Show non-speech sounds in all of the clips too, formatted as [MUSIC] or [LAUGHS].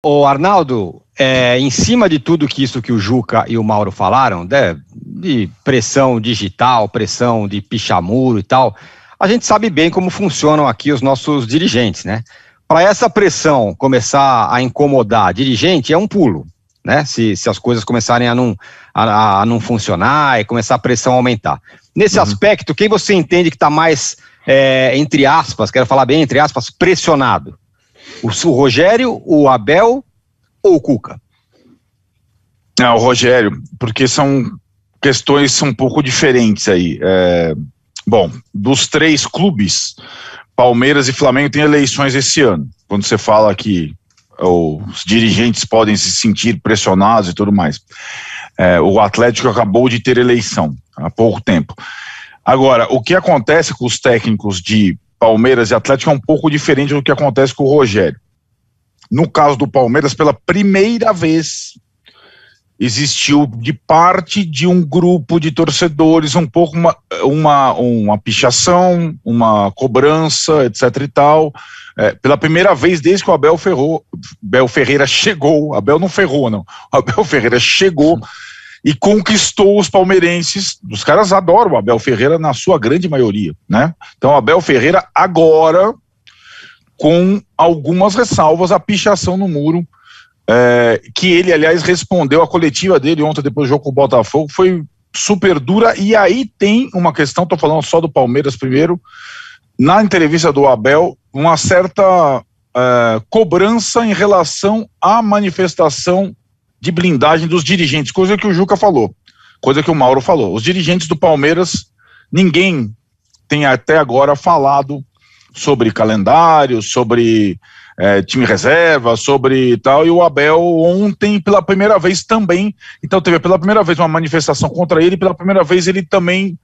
Ô Arnaldo, é, em cima de tudo que isso que o Juca e o Mauro falaram, né, de pressão digital, pressão de pichamuro e tal, a gente sabe bem como funcionam aqui os nossos dirigentes, né? Para essa pressão começar a incomodar dirigente, é um pulo, né? Se, se as coisas começarem a não, a, a não funcionar e começar a pressão a aumentar. Nesse uhum. aspecto, quem você entende que está mais, é, entre aspas, quero falar bem entre aspas, pressionado? O, Rogério, o Abel ou o Cuca? Não, ah, o Rogério, porque são questões um pouco diferentes aí. É, bom, dos três clubes, Palmeiras e Flamengo têm eleições esse ano. Quando você fala que os dirigentes podem se sentir pressionados e tudo mais. É, o Atlético acabou de ter eleição há pouco tempo. Agora, o que acontece com os técnicos de Palmeiras e Atlético é um pouco diferente do que acontece com o Rogério. No caso do Palmeiras, pela primeira vez existiu de parte de um grupo de torcedores um pouco uma, uma, uma pichação, uma cobrança, etc e tal. É, pela primeira vez desde que o Abel, Ferro, Abel Ferreira chegou, Abel não ferrou não, o [LAUGHS] Abel Ferreira chegou e conquistou os palmeirenses. Os caras adoram o Abel Ferreira na sua grande maioria, né? Então, Abel Ferreira agora com algumas ressalvas, a pichação no muro, é, que ele, aliás, respondeu a coletiva dele ontem, depois do jogo com o Botafogo, foi super dura. E aí tem uma questão, estou falando só do Palmeiras primeiro, na entrevista do Abel, uma certa eh, cobrança em relação à manifestação de blindagem dos dirigentes, coisa que o Juca falou, coisa que o Mauro falou. Os dirigentes do Palmeiras, ninguém tem até agora falado sobre calendário, sobre é, time reserva, sobre tal. E o Abel ontem, pela primeira vez também, então teve pela primeira vez uma manifestação contra ele, pela primeira vez ele também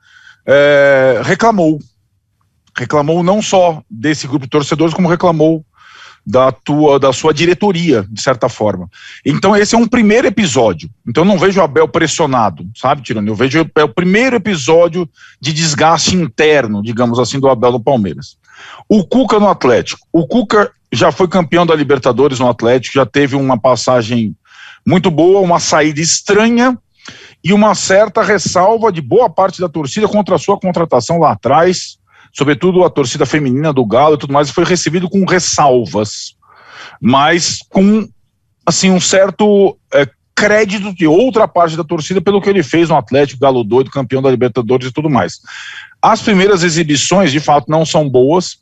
é, reclamou. Reclamou não só desse grupo de torcedores, como reclamou da tua da sua diretoria, de certa forma. Então esse é um primeiro episódio. Então não vejo o Abel pressionado, sabe, Tirando? Eu vejo é o primeiro episódio de desgaste interno, digamos assim, do Abel no Palmeiras. O Cuca no Atlético. O Cuca já foi campeão da Libertadores no Atlético, já teve uma passagem muito boa, uma saída estranha e uma certa ressalva de boa parte da torcida contra a sua contratação lá atrás sobretudo a torcida feminina do Galo e tudo mais, foi recebido com ressalvas, mas com assim um certo é, crédito de outra parte da torcida pelo que ele fez no Atlético Galo doido, campeão da Libertadores e tudo mais. As primeiras exibições, de fato, não são boas,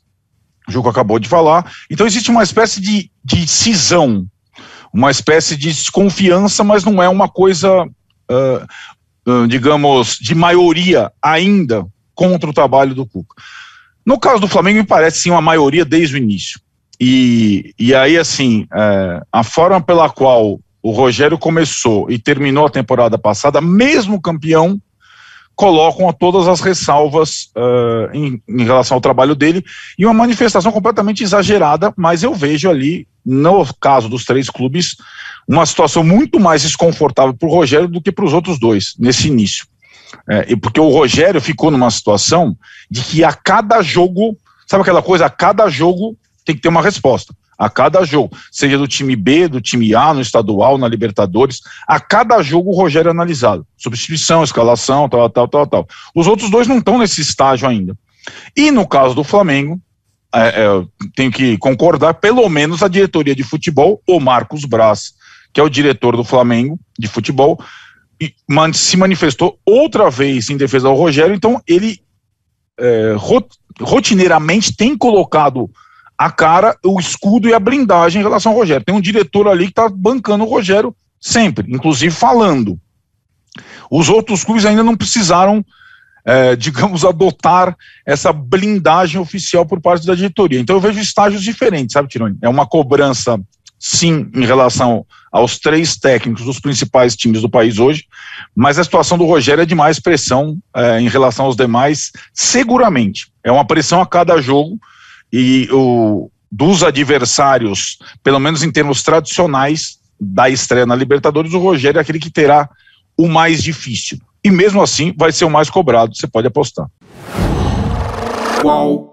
o Juco acabou de falar. Então existe uma espécie de, de cisão, uma espécie de desconfiança, mas não é uma coisa, uh, uh, digamos, de maioria ainda contra o trabalho do Cuca. No caso do Flamengo, me parece sim uma maioria desde o início. E, e aí, assim, é, a forma pela qual o Rogério começou e terminou a temporada passada, mesmo campeão, colocam a todas as ressalvas uh, em, em, relação ao trabalho dele e uma manifestação completamente exagerada, mas eu vejo ali, no caso dos três clubes, uma situação muito mais desconfortável para o Rogério do que para os outros dois, nesse início. É, porque o Rogério ficou numa situação de que a cada jogo, sabe aquela coisa? A cada jogo tem que ter uma resposta. A cada jogo, seja do time B, do time A, no estadual, na Libertadores, a cada jogo o Rogério é analisado. Substituição, escalação, tal, tal, tal, tal. Os outros dois não estão nesse estágio ainda. E no caso do Flamengo, é, é, tenho que concordar, pelo menos a diretoria de futebol, o Marcos Braz, que é o diretor do Flamengo de futebol, se manifestou outra vez em defesa do Rogério, então ele é, rotineiramente tem colocado a cara, o escudo e a blindagem em relação ao Rogério. Tem um diretor ali que está bancando o Rogério sempre, inclusive falando. Os outros clubes ainda não precisaram, é, [LAUGHS] digamos, adotar essa blindagem oficial por parte da diretoria. Então eu vejo estágios diferentes, sabe, Tironi? É uma cobrança sim, em relação aos três técnicos dos principais times do país hoje, mas a situação do Rogério é de mais pressão é, em relação aos demais, seguramente. É uma pressão a cada jogo e o, dos adversários, pelo menos em termos tradicionais da estreia na Libertadores, o Rogério é aquele que terá o mais difícil. E mesmo assim, vai ser o mais cobrado, você pode apostar. Qual